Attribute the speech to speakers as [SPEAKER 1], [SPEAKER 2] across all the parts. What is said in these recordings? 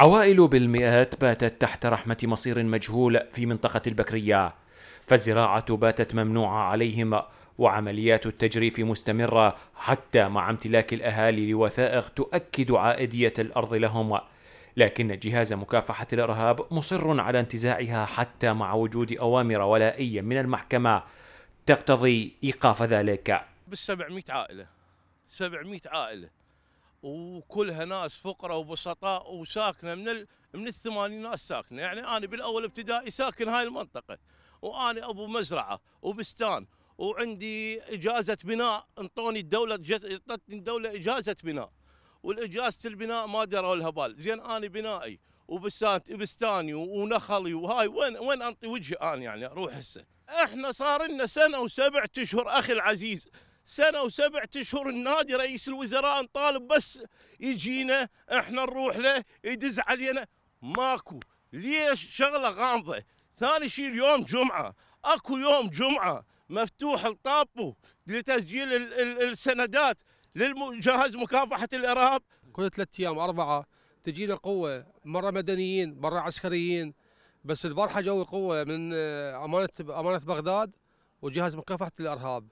[SPEAKER 1] عوائل بالمئات باتت تحت رحمة مصير مجهول في منطقة البكرية، فالزراعة باتت ممنوعة عليهم وعمليات التجريف مستمرة حتى مع امتلاك الأهالي لوثائق تؤكد عائدية الأرض لهم، لكن جهاز مكافحة الإرهاب مصر على انتزاعها حتى مع وجود أوامر ولائية من المحكمة تقتضي إيقاف ذلك.
[SPEAKER 2] بالسبعمائة عائلة، 700 عائلة وكلها ناس فقراء وبسطاء وساكنه من ال... من الثمانينات ساكنه يعني انا بالاول ابتدائي ساكن هاي المنطقه وانا ابو مزرعه وبستان وعندي اجازه بناء انطوني الدوله اعطتني الدوله اجازه بناء والاجازه البناء ما دروا لها بال زين انا بنائي وبسات بستاني ونخلي وهاي وين وين انطي وجهي انا يعني اروح هسه احنا صار لنا سنه وسبع اشهر اخي العزيز سنة وسبعة أشهر النادي رئيس الوزراء نطالب بس يجينا احنا نروح له يدز علينا ماكو ليش شغلة غامضة ثاني شيء اليوم جمعة اكو يوم جمعة مفتوح الطابو لتسجيل السندات لجهاز مكافحة الإرهاب كل ثلاثة أيام أربعة تجينا قوة
[SPEAKER 3] مرة مدنيين مرة عسكريين بس البارحة جو قوة من آه، أمانة أمانة بغداد وجهاز مكافحة الإرهاب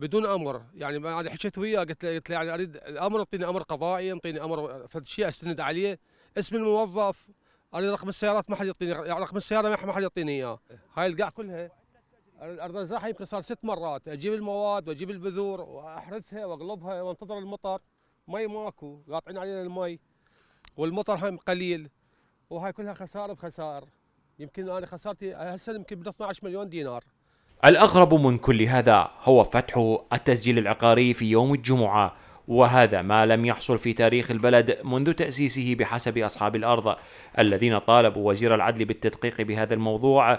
[SPEAKER 3] بدون امر يعني انا حكيت وياه قلت له قلت له يعني اريد الامر اعطيني امر قضائي اعطيني امر فد شيء استند عليه اسم الموظف اريد رقم السيارات ما حد يعطيني يعني رقم السياره ما حد يعطيني اياه هاي القاع كلها الارض الزراعه يمكن صار ست مرات اجيب المواد واجيب البذور واحرثها واقلبها وانتظر المطر مي ماكو قاطعين علينا المي والمطر هم قليل وهاي كلها خساره بخسائر يمكن انا خسارتي هسه يمكن ب 12 مليون دينار
[SPEAKER 1] الأغرب من كل هذا هو فتح التسجيل العقاري في يوم الجمعة وهذا ما لم يحصل في تاريخ البلد منذ تأسيسه بحسب أصحاب الأرض الذين طالبوا وزير العدل بالتدقيق بهذا الموضوع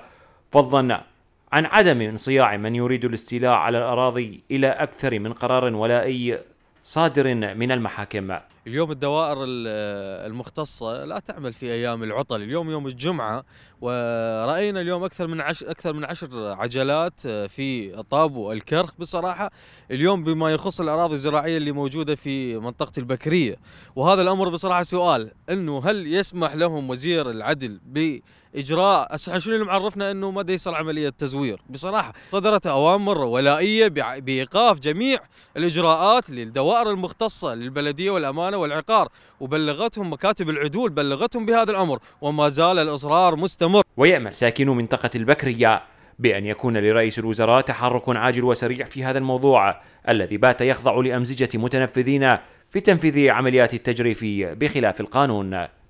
[SPEAKER 1] فضلا عن عدم انصياع من يريد الاستيلاء على الأراضي إلى أكثر من قرار ولائي صادر من المحاكم
[SPEAKER 4] اليوم الدوائر المختصة لا تعمل في أيام العطل اليوم يوم الجمعة ورأينا اليوم أكثر من عش أكثر من عشر عجلات آه، في طابو الكرخ بصراحة اليوم بما يخص الأراضي الزراعية اللي موجودة في منطقة البكرية وهذا الأمر بصراحة سؤال أنه هل يسمح لهم وزير العدل ب اجراء اسحب شنو اللي معرفنا انه ما يصير عمليه تزوير بصراحه صدرت اوامر ولائيه بايقاف جميع الاجراءات للدوائر المختصه للبلديه والامانه والعقار وبلغتهم مكاتب العدول بلغتهم
[SPEAKER 1] بهذا الامر وما زال الاصرار مستمر ويامل ساكنو منطقه البكريه بأن يكون لرئيس الوزراء تحرك عاجل وسريع في هذا الموضوع الذي بات يخضع لأمزجة متنفذين في تنفيذ عمليات التجريف بخلاف القانون